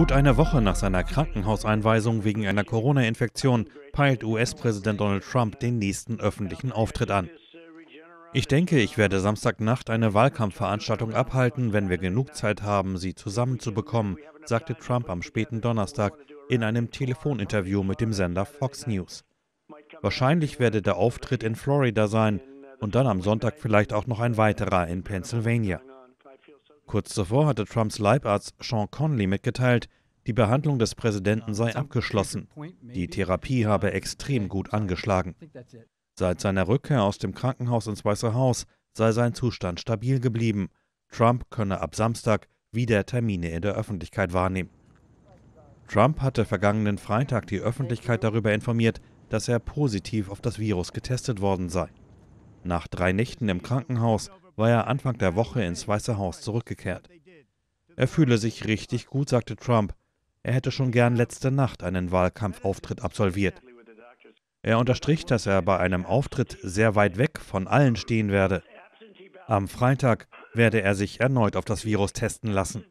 Gut eine Woche nach seiner Krankenhauseinweisung wegen einer Corona-Infektion peilt US-Präsident Donald Trump den nächsten öffentlichen Auftritt an. Ich denke, ich werde Samstagnacht eine Wahlkampfveranstaltung abhalten, wenn wir genug Zeit haben, sie zusammenzubekommen, sagte Trump am späten Donnerstag in einem Telefoninterview mit dem Sender Fox News. Wahrscheinlich werde der Auftritt in Florida sein und dann am Sonntag vielleicht auch noch ein weiterer in Pennsylvania. Kurz zuvor hatte Trumps Leibarzt Sean Conley mitgeteilt, die Behandlung des Präsidenten sei abgeschlossen. Die Therapie habe extrem gut angeschlagen. Seit seiner Rückkehr aus dem Krankenhaus ins Weiße Haus sei sein Zustand stabil geblieben. Trump könne ab Samstag wieder Termine in der Öffentlichkeit wahrnehmen. Trump hatte vergangenen Freitag die Öffentlichkeit darüber informiert, dass er positiv auf das Virus getestet worden sei. Nach drei Nächten im Krankenhaus war er Anfang der Woche ins Weiße Haus zurückgekehrt. Er fühle sich richtig gut, sagte Trump. Er hätte schon gern letzte Nacht einen Wahlkampfauftritt absolviert. Er unterstrich, dass er bei einem Auftritt sehr weit weg von allen stehen werde. Am Freitag werde er sich erneut auf das Virus testen lassen.